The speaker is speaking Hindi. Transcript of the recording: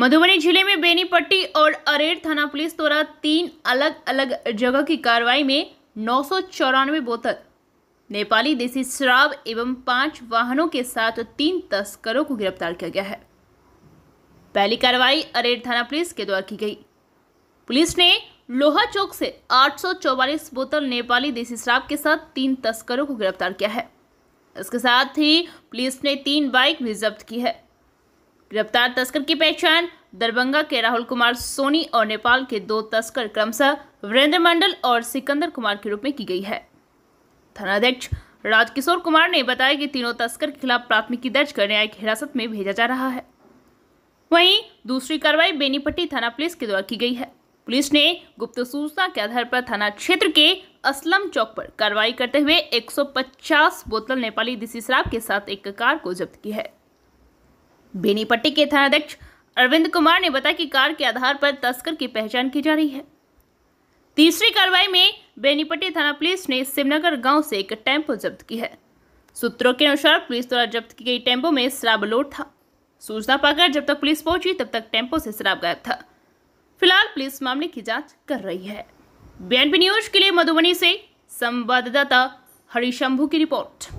मधुबनी जिले में बेनीपट्टी और अरेर थाना पुलिस द्वारा तीन अलग अलग जगह की कार्रवाई में नौ बोतल नेपाली देसी शराब एवं पांच वाहनों के साथ तीन तस्करों को गिरफ्तार किया गया है पहली कार्रवाई अरेर थाना पुलिस के द्वारा की गई पुलिस ने लोहा चौक से 844 बोतल नेपाली देसी शराब के साथ तीन तस्करों को गिरफ्तार किया है इसके साथ ही पुलिस ने तीन बाइक भी जब्त की है गिरफ्तार तस्कर की पहचान दरभंगा के राहुल कुमार सोनी और नेपाल के दो तस्कर क्रमशः वीरेंद्र मंडल और सिकंदर कुमार के रूप में की गई है थानाध्यक्ष राजकिशोर कुमार ने बताया कि तीनों तस्कर के खिलाफ प्राथमिकी दर्ज कर न्यायिक हिरासत में भेजा जा रहा है वहीं दूसरी कार्रवाई बेनीपट्टी थाना पुलिस के द्वारा की गई है पुलिस ने गुप्त सूचना के आधार पर थाना क्षेत्र के असलम चौक पर कार्रवाई करते हुए 150 बोतल नेपाली देसी शराब के साथ एक कार को जब्त की है बेनीपट्टी के थानाध्यक्ष अरविंद कुमार ने बताया कि कार के आधार पर तस्कर की पहचान की जा रही है तीसरी कार्रवाई में बेनीपट्टी थाना पुलिस ने सिमनगर गांव से एक टेम्पो जब्त की है सूत्रों के अनुसार पुलिस द्वारा जब्त की गई टेम्पो में शराब लोड था सूचना पाकर जब तक पुलिस पहुंची तब तक टेम्पो से शराब गायब था फिलहाल पुलिस मामले की जांच कर रही है बीएनपी न्यूज के लिए मधुबनी से संवाददाता हरीशंभू की रिपोर्ट